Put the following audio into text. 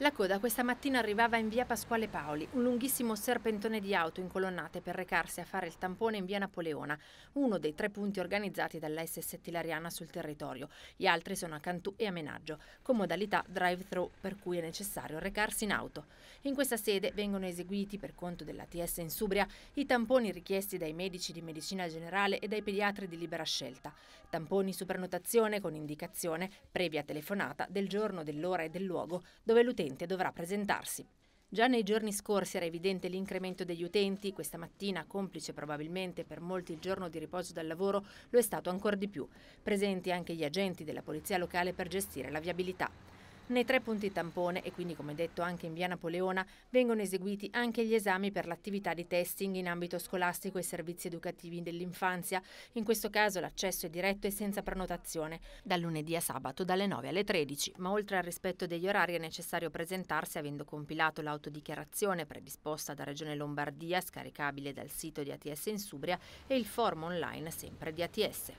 La coda questa mattina arrivava in via Pasquale Paoli, un lunghissimo serpentone di auto in colonnate per recarsi a fare il tampone in via Napoleona, uno dei tre punti organizzati dall'SS Tilariana sul territorio. Gli altri sono a Cantù e a Menaggio, con modalità drive-thru per cui è necessario recarsi in auto. In questa sede vengono eseguiti, per conto dell'ATS in Subria, i tamponi richiesti dai medici di medicina generale e dai pediatri di libera scelta. Tamponi su prenotazione con indicazione, previa telefonata, del giorno, dell'ora e del luogo dove l'utente utente dovrà presentarsi. Già nei giorni scorsi era evidente l'incremento degli utenti, questa mattina, complice probabilmente per molti il giorno di riposo dal lavoro, lo è stato ancora di più. Presenti anche gli agenti della polizia locale per gestire la viabilità. Nei tre punti tampone, e quindi come detto anche in via Napoleona, vengono eseguiti anche gli esami per l'attività di testing in ambito scolastico e servizi educativi dell'infanzia. In questo caso l'accesso è diretto e senza prenotazione, dal lunedì a sabato dalle 9 alle 13, ma oltre al rispetto degli orari è necessario presentarsi avendo compilato l'autodichiarazione predisposta da Regione Lombardia, scaricabile dal sito di ATS in Subria, e il form online sempre di ATS.